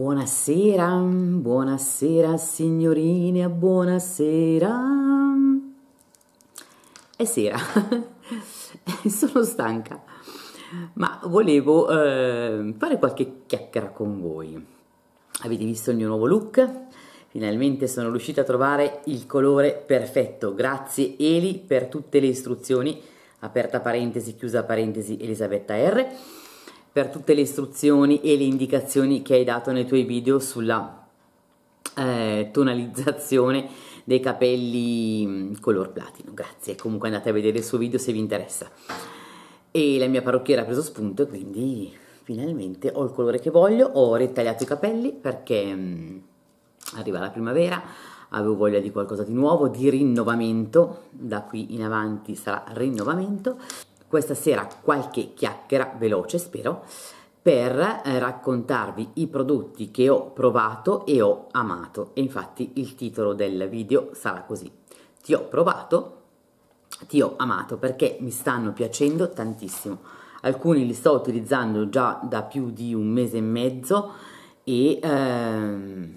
Buonasera, buonasera signorine, buonasera. È sera, sono stanca, ma volevo eh, fare qualche chiacchiera con voi. Avete visto il mio nuovo look? Finalmente sono riuscita a trovare il colore perfetto. Grazie Eli per tutte le istruzioni. Aperta parentesi, chiusa parentesi, Elisabetta R per tutte le istruzioni e le indicazioni che hai dato nei tuoi video sulla eh, tonalizzazione dei capelli mm, color platino. Grazie, comunque andate a vedere il suo video se vi interessa. E la mia parrucchiera ha preso spunto, quindi finalmente ho il colore che voglio, ho ritagliato i capelli perché mh, mm, arriva la primavera, avevo voglia di qualcosa di nuovo, di rinnovamento, da qui in avanti sarà rinnovamento questa sera qualche chiacchiera veloce, spero, per eh, raccontarvi i prodotti che ho provato e ho amato. E infatti il titolo del video sarà così. Ti ho provato, ti ho amato perché mi stanno piacendo tantissimo. Alcuni li sto utilizzando già da più di un mese e mezzo e ehm,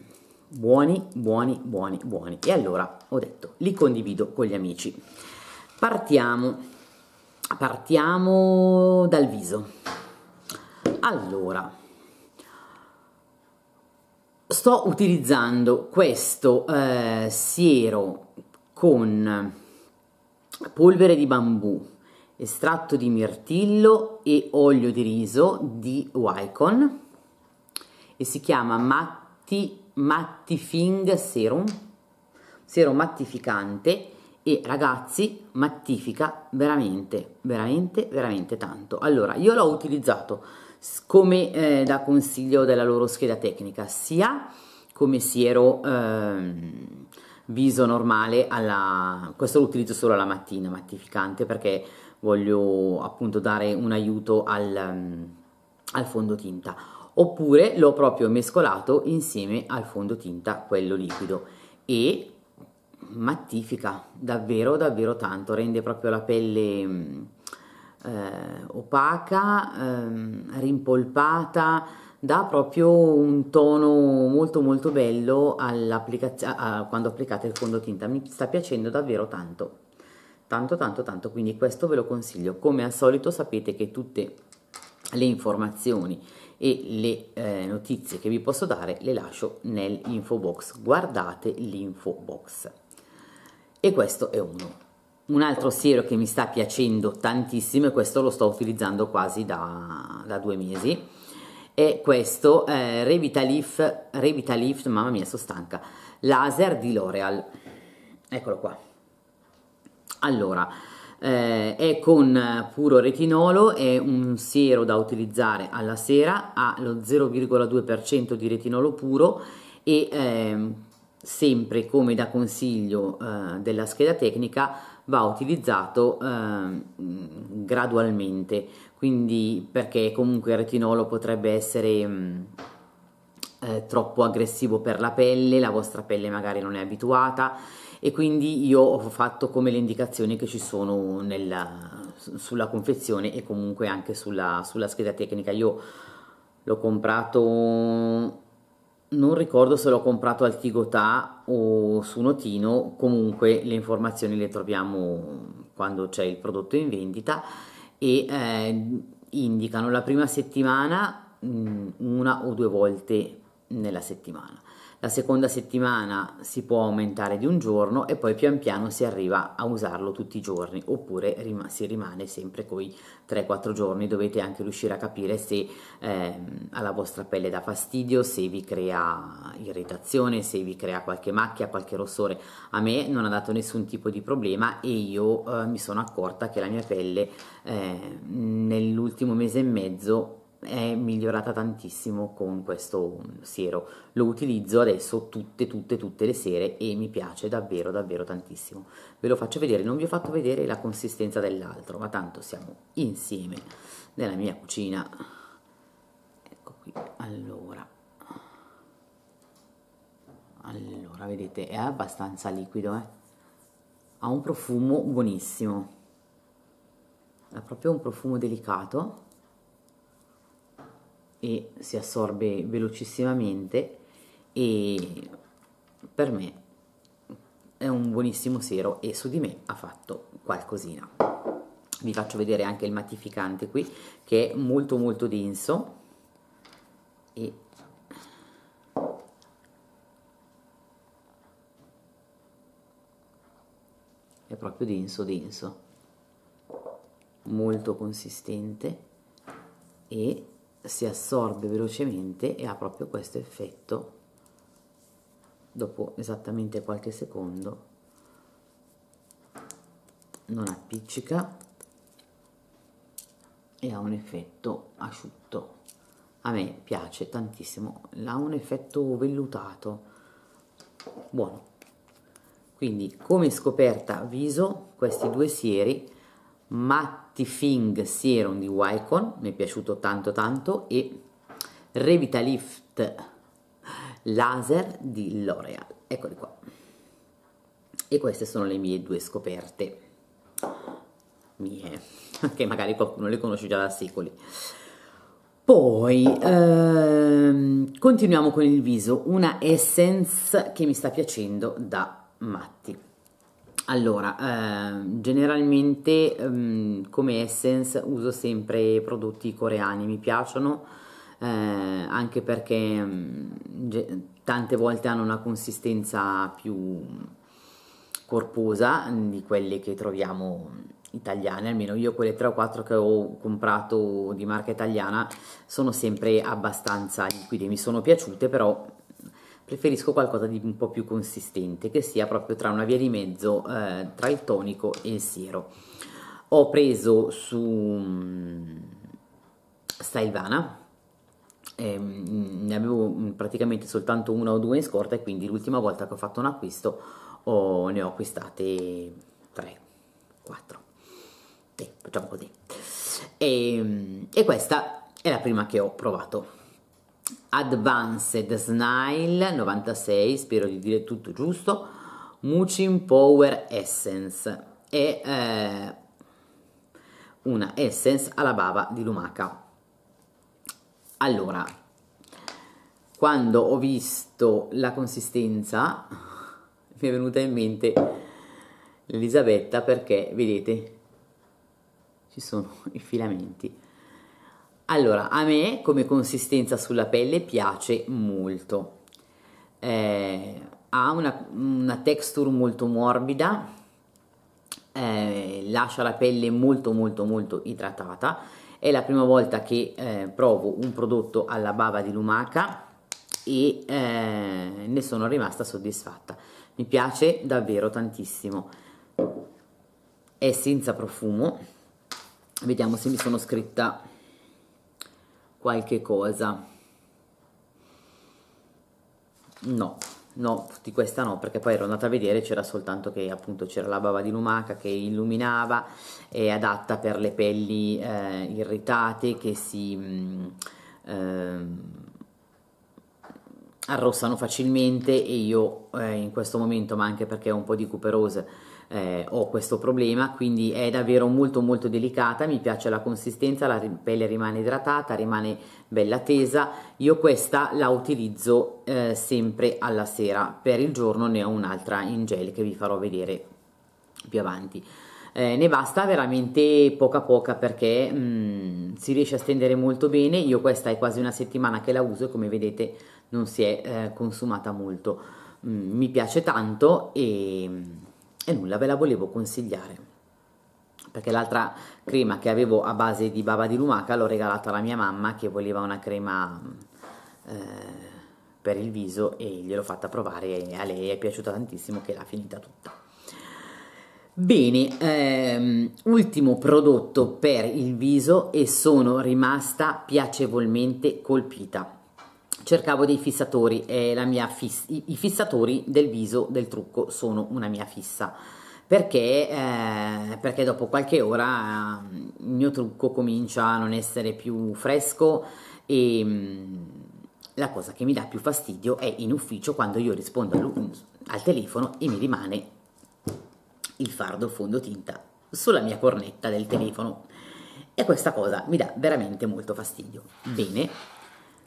buoni, buoni, buoni, buoni. E allora ho detto, li condivido con gli amici. Partiamo partiamo dal viso allora sto utilizzando questo eh, siero con polvere di bambù estratto di mirtillo e olio di riso di Wycon e si chiama Matti Mattifing Serum, serum mattificante e ragazzi mattifica veramente veramente veramente tanto allora io l'ho utilizzato come eh, da consiglio della loro scheda tecnica sia come siero ehm, viso normale alla questo lo utilizzo solo alla mattina mattificante perché voglio appunto dare un aiuto al, ehm, al fondotinta oppure l'ho proprio mescolato insieme al fondotinta quello liquido e mattifica davvero davvero tanto, rende proprio la pelle mm, eh, opaca, eh, rimpolpata, dà proprio un tono molto molto bello quando applicate il fondotinta, mi sta piacendo davvero tanto, tanto tanto tanto, quindi questo ve lo consiglio, come al solito sapete che tutte le informazioni e le eh, notizie che vi posso dare le lascio nell'info box guardate l'info box e questo è uno. Un altro siero che mi sta piacendo tantissimo e questo lo sto utilizzando quasi da, da due mesi è questo eh, Revitalift, Revitalift, mamma mia sono stanca, laser di L'Oreal, eccolo qua. Allora, eh, è con puro retinolo, è un siero da utilizzare alla sera, ha lo 0,2% di retinolo puro e eh, sempre come da consiglio eh, della scheda tecnica va utilizzato eh, gradualmente quindi perché comunque il retinolo potrebbe essere mh, mm, eh, troppo aggressivo per la pelle la vostra pelle magari non è abituata e quindi io ho fatto come le indicazioni che ci sono nella, sulla confezione e comunque anche sulla, sulla scheda tecnica io l'ho comprato non ricordo se l'ho comprato al Tigotà o su Notino, comunque le informazioni le troviamo quando c'è il prodotto in vendita e eh, indicano la prima settimana mh, mm, una o due volte nella settimana la seconda settimana si può aumentare di un giorno e poi pian piano si arriva a usarlo tutti i giorni oppure rim si rimane sempre coi 3-4 giorni dovete anche riuscire a capire se eh, alla vostra pelle dà fastidio se vi crea irritazione se vi crea qualche macchia qualche rossore a me non ha dato nessun tipo di problema e io eh, mi sono accorta che la mia pelle eh, nell'ultimo mese e mezzo è migliorata tantissimo con questo siero lo utilizzo adesso tutte tutte tutte le sere e mi piace davvero davvero tantissimo ve lo faccio vedere non vi ho fatto vedere la consistenza dell'altro ma tanto siamo insieme nella mia cucina ecco qui allora allora vedete è abbastanza liquido eh? ha un profumo buonissimo è proprio un profumo delicato e si assorbe velocissimamente e per me è un buonissimo siero e su di me ha fatto qualcosina vi faccio vedere anche il mattificante qui che è molto molto denso e è proprio denso denso molto consistente e si assorbe velocemente e ha proprio questo effetto dopo esattamente qualche secondo non appiccica e ha un effetto asciutto a me piace tantissimo ha un effetto vellutato buono quindi come scoperta viso questi due sieri ma Tifing Serum di Wycon, mi è piaciuto tanto tanto, e Revitalift Laser di L'Oreal. Eccoli qua. E queste sono le mie due scoperte. Mie, che magari qualcuno le conosce già da secoli. Poi ehm, continuiamo con il viso, una Essence che mi sta piacendo da matti. Allora, eh, generalmente ehm, come Essence uso sempre prodotti coreani, mi piacciono eh, anche perché mh, mm, tante volte hanno una consistenza più corposa mm, di quelle che troviamo italiane, almeno io quelle 3 o 4 che ho comprato di marca italiana sono sempre abbastanza liquide, mi sono piaciute però preferisco qualcosa di un po' più consistente che sia proprio tra una via di mezzo eh, tra il tonico e il siero ho preso su um, ehm, mm, ne avevo mm, praticamente soltanto una o due in scorta e quindi l'ultima volta che ho fatto un acquisto ho, ne ho acquistate tre, quattro sì, facciamo così e, ehm, e questa è la prima che ho provato Advanced Snail 96, spero di dire tutto giusto, Mucin Power Essence e eh, una Essence alla bava di lumaca. Allora, quando ho visto la consistenza mi è venuta in mente l'Elisabetta perché, vedete, ci sono i filamenti allora, a me come consistenza sulla pelle piace molto. Eh, ha una, una, texture molto morbida, eh, lascia la pelle molto molto molto idratata. È la prima volta che eh, provo un prodotto alla bava di lumaca e eh, ne sono rimasta soddisfatta. Mi piace davvero tantissimo. È senza profumo. Vediamo se mi sono scritta qualche cosa. No, no, di questa no, perché poi ero andata a vedere c'era soltanto che appunto c'era la bava di lumaca che illuminava, è adatta per le pelli eh, irritate che si mh, mm, eh, arrossano facilmente e io eh, in questo momento, ma anche perché ho un po' di cuperose, eh, ho questo problema, quindi è davvero molto molto delicata, mi piace la consistenza, la pelle rimane idratata, rimane bella tesa, io questa la utilizzo eh, sempre alla sera, per il giorno ne ho un'altra in gel che vi farò vedere più avanti. Eh, ne basta veramente poca poca perché mh, mm, si riesce a stendere molto bene, io questa è quasi una settimana che la uso e come vedete non si è eh, consumata molto, mh, mm, mi piace tanto e mm, e nulla ve la volevo consigliare perché l'altra crema che avevo a base di baba di lumaca l'ho regalata alla mia mamma che voleva una crema eh, per il viso e gliel'ho fatta provare e a lei è piaciuta tantissimo che l'ha finita tutta Bene, ehm, ultimo prodotto per il viso e sono rimasta piacevolmente colpita cercavo dei fissatori e fiss i fissatori del viso del trucco sono una mia fissa perché, eh, perché dopo qualche ora eh, il mio trucco comincia a non essere più fresco e mm, la cosa che mi dà più fastidio è in ufficio quando io rispondo al, al telefono e mi rimane il fardo fondotinta sulla mia cornetta del telefono e questa cosa mi dà veramente molto fastidio bene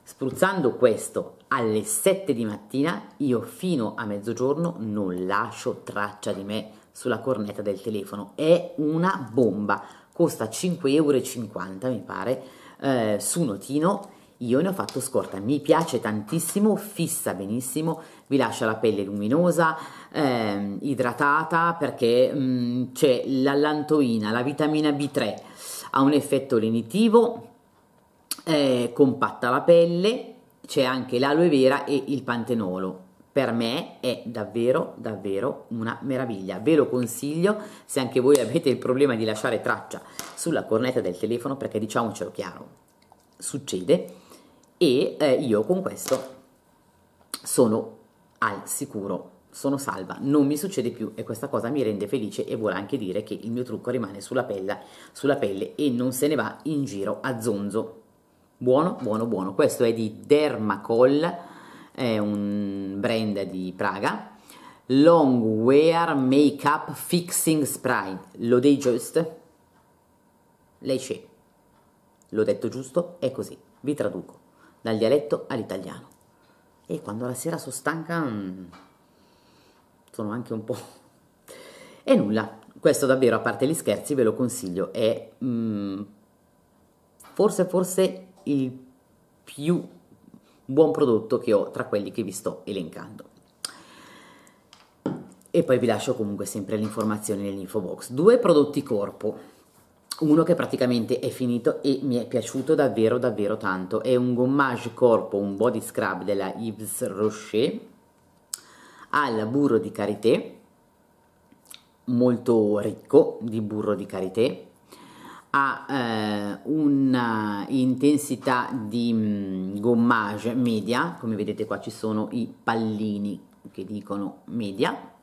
Spruzzando questo alle 7 di mattina, io fino a mezzogiorno non lascio traccia di me sulla cornetta del telefono. È una bomba, costa 5,50 euro mi pare, eh, su notino. Io ne ho fatto scorta, mi piace tantissimo, fissa benissimo, vi lascia la pelle luminosa, eh, idratata perché mm, c'è l'allantoina, la vitamina B3, ha un effetto lenitivo, eh, compatta la pelle, c'è anche l'aloe vera e il pantenolo. Per me è davvero, davvero una meraviglia. Ve lo consiglio se anche voi avete il problema di lasciare traccia sulla cornetta del telefono, perché diciamocelo chiaro, succede. E eh, io con questo sono al sicuro sono salva, non mi succede più e questa cosa mi rende felice e vuole anche dire che il mio trucco rimane sulla pelle, sulla pelle e non se ne va in giro a zonzo. Buono, buono, buono. Questo è di Dermacol, è un brand di Praga. Long Wear Makeup Fixing Spray. Lo dei just? Lei c'è. L'ho detto giusto? È così. Vi traduco dal dialetto all'italiano. E quando la sera sono stanca, mm, sono anche un po'. E nulla. Questo davvero, a parte gli scherzi, ve lo consiglio. È mh, mm, forse, forse il più buon prodotto che ho tra quelli che vi sto elencando. E poi vi lascio comunque sempre le informazioni nell'info box. Due prodotti corpo. Uno che praticamente è finito e mi è piaciuto davvero davvero tanto. È un gommage corpo, un body scrub della Yves Rocher al burro di karité molto ricco di burro di karité ha eh, un'intensità di mm, gommage media, come vedete qua ci sono i pallini che dicono media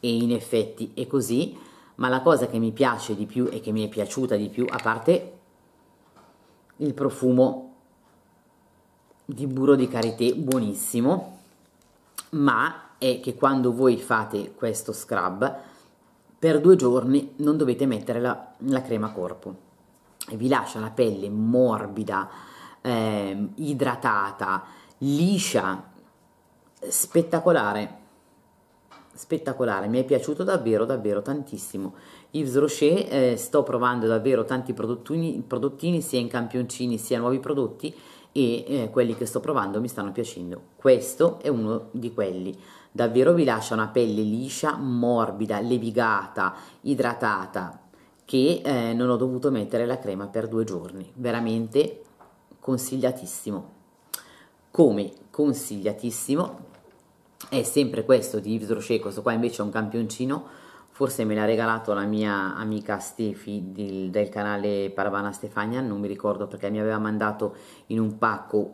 e in effetti è così, ma la cosa che mi piace di più e che mi è piaciuta di più, a parte il profumo di burro di karité buonissimo, ma è che quando voi fate questo scrub per due giorni non dovete mettere la, la crema corpo vi lascia la pelle morbida, eh, idratata, liscia, spettacolare spettacolare, mi è piaciuto davvero davvero tantissimo. Yves Rocher eh, sto provando davvero tanti prodottini, prodottini, sia in campioncini sia nuovi prodotti e eh, quelli che sto provando mi stanno piacendo. Questo è uno di quelli. Davvero vi lascia una pelle liscia, morbida, levigata, idratata, che eh, non ho dovuto mettere la crema per due giorni, veramente consigliatissimo. Come consigliatissimo è sempre questo di Yves Rocher, questo qua invece è un campioncino, forse me l'ha regalato la mia amica Stefi del, del canale Paravana Stefania, non mi ricordo perché mi aveva mandato in un pacco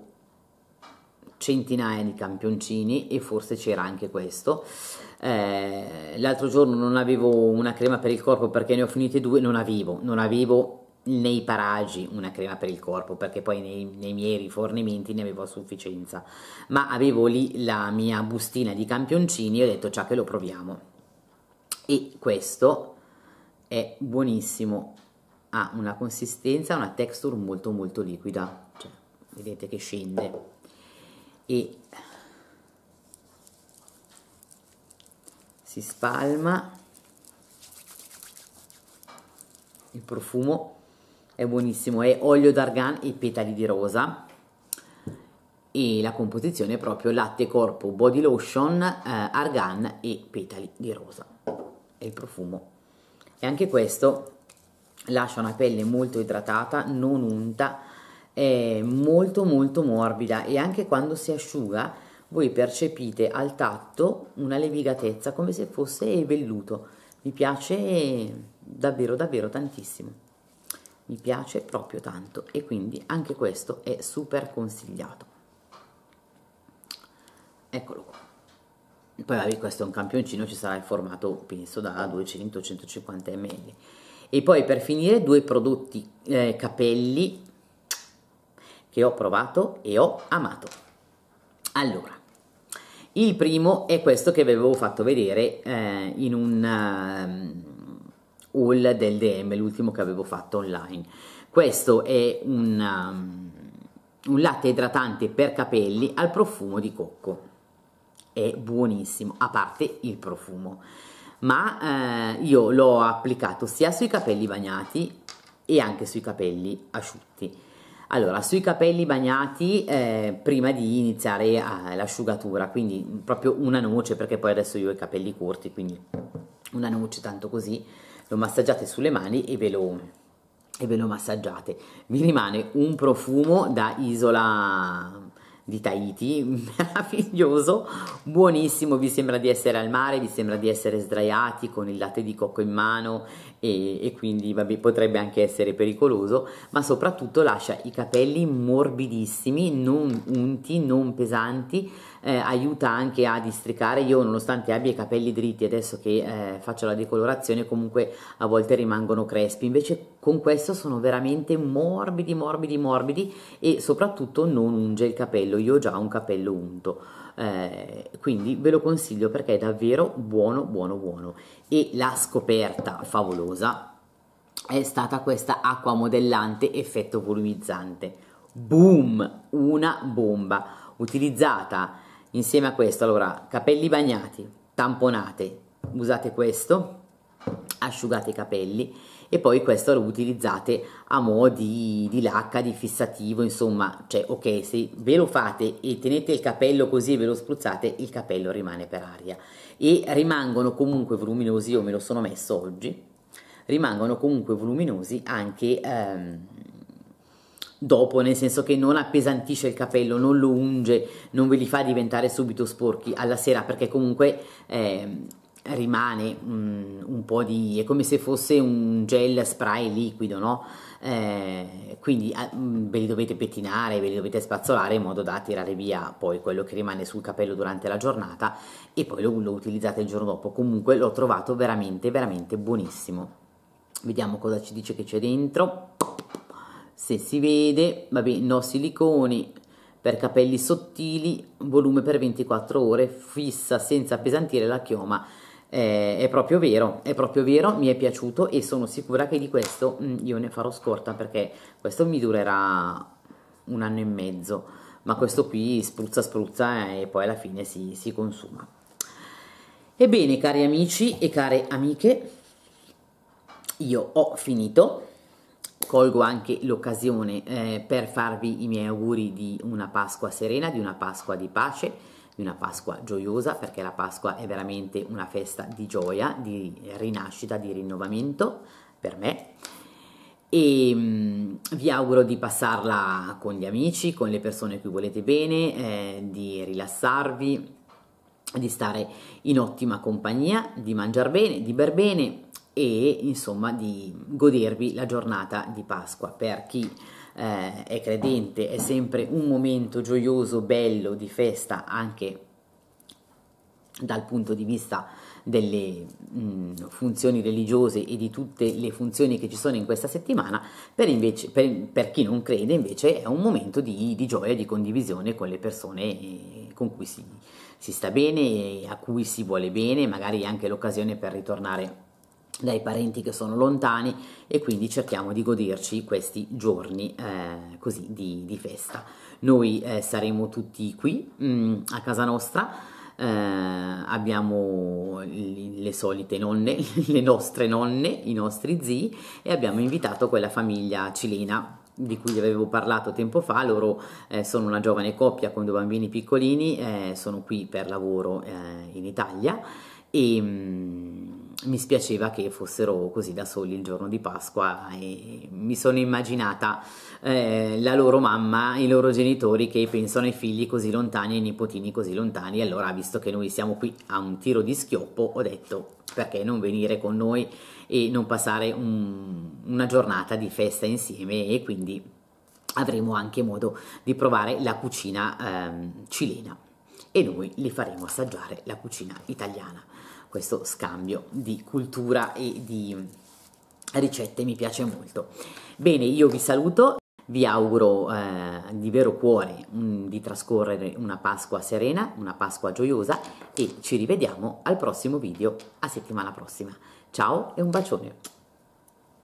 centinaia di campioncini e forse c'era anche questo eh, l'altro giorno non avevo una crema per il corpo perché ne ho finite due, non avevo, non avevo nei paraggi una crema per il corpo perché poi nei, nei, miei rifornimenti ne avevo a sufficienza ma avevo lì la mia bustina di campioncini e ho detto già che lo proviamo e questo è buonissimo ha una consistenza una texture molto molto liquida cioè, vedete che scende e si spalma il profumo è buonissimo è olio d'argan e petali di rosa e la composizione è proprio latte corpo body lotion eh, argan e petali di rosa è il profumo e anche questo lascia una pelle molto idratata non unta è molto molto morbida e anche quando si asciuga voi percepite al tatto una levigatezza come se fosse velluto. Mi piace davvero davvero tantissimo. Mi piace proprio tanto e quindi anche questo è super consigliato. Eccolo qua. Poi vabbè, questo è un campioncino, ci sarà il formato penso da 200-150 ml. E poi per finire due prodotti eh, capelli che ho provato e ho amato. Allora, il primo è questo che vi avevo fatto vedere eh, in un uh, haul del DM, l'ultimo che avevo fatto online. Questo è un, um, un latte idratante per capelli al profumo di cocco. È buonissimo, a parte il profumo ma eh, io l'ho applicato sia sui capelli bagnati e anche sui capelli asciutti allora, sui capelli bagnati eh, prima di iniziare eh, l'asciugatura, quindi proprio una noce, perché poi adesso io ho i capelli corti, quindi una noce tanto così, lo massaggiate sulle mani e ve lo, e ve lo massaggiate. Vi rimane un profumo da isola di Tahiti, meraviglioso, buonissimo, vi sembra di essere al mare, vi sembra di essere sdraiati con il latte di cocco in mano e, e quindi vabbè, potrebbe anche essere pericoloso, ma soprattutto lascia i capelli morbidissimi, non unti, non pesanti, eh, aiuta anche a districare io nonostante abbia i capelli dritti adesso che eh, faccio la decolorazione comunque a volte rimangono crespi invece con questo sono veramente morbidi morbidi morbidi e soprattutto non unge il capello io ho già un capello unto eh, quindi ve lo consiglio perché è davvero buono buono buono e la scoperta favolosa è stata questa acqua modellante effetto volumizzante boom una bomba utilizzata Insieme a questo, allora, capelli bagnati, tamponate, usate questo, asciugate i capelli e poi questo lo utilizzate a mo' di, di lacca, di fissativo, insomma, cioè ok, se ve lo fate e tenete il capello così e ve lo spruzzate, il capello rimane per aria e rimangono comunque voluminosi, io me lo sono messo oggi, rimangono comunque voluminosi anche... Ehm, dopo, nel senso che non appesantisce il capello, non lo unge, non ve li fa diventare subito sporchi alla sera perché comunque eh, rimane mm, un po' di... è come se fosse un gel spray liquido, no? Eh, quindi eh, ve li dovete pettinare, ve li dovete spazzolare in modo da tirare via poi quello che rimane sul capello durante la giornata e poi lo, lo utilizzate il giorno dopo. Comunque l'ho trovato veramente, veramente buonissimo. Vediamo cosa ci dice che c'è dentro se si vede, vabbè, no siliconi per capelli sottili, volume per 24 ore, fissa senza appesantire la chioma. Eh, è proprio vero, è proprio vero, mi è piaciuto e sono sicura che di questo mh, mm, io ne farò scorta perché questo mi durerà un anno e mezzo, ma questo qui spruzza spruzza e poi alla fine si, si consuma. Ebbene cari amici e care amiche, io ho finito colgo anche l'occasione eh, per farvi i miei auguri di una Pasqua serena, di una Pasqua di pace, di una Pasqua gioiosa, perché la Pasqua è veramente una festa di gioia, di rinascita, di rinnovamento per me. E mm, vi auguro di passarla con gli amici, con le persone a cui volete bene, eh, di rilassarvi, di stare in ottima compagnia, di mangiare bene, di ber bene, e insomma di godervi la giornata di Pasqua. Per chi eh, è credente è sempre un momento gioioso, bello, di festa anche dal punto di vista delle mh, funzioni religiose e di tutte le funzioni che ci sono in questa settimana, per, invece, per, per chi non crede invece è un momento di, di gioia di condivisione con le persone eh, con cui si, si sta bene a cui si vuole bene, magari anche l'occasione per ritornare dai parenti che sono lontani e quindi cerchiamo di goderci questi giorni eh, così di, di, festa. Noi eh, saremo tutti qui mh, mm, a casa nostra, eh, abbiamo le solite nonne, le nostre nonne, i nostri zii e abbiamo invitato quella famiglia cilena di cui vi avevo parlato tempo fa, loro eh, sono una giovane coppia con due bambini piccolini, eh, sono qui per lavoro eh, in Italia e... Mh, mm, mi spiaceva che fossero così da soli il giorno di Pasqua e mi sono immaginata eh, la loro mamma, i loro genitori che pensano ai figli così lontani e ai nipotini così lontani. Allora, visto che noi siamo qui a un tiro di schioppo, ho detto perché non venire con noi e non passare un, una giornata di festa insieme e quindi avremo anche modo di provare la cucina ehm, cilena e noi li faremo assaggiare la cucina italiana questo scambio di cultura e di ricette mi piace molto. Bene, io vi saluto, vi auguro eh, di vero cuore mh, mm, di trascorrere una Pasqua serena, una Pasqua gioiosa e ci rivediamo al prossimo video, a settimana prossima. Ciao e un bacione!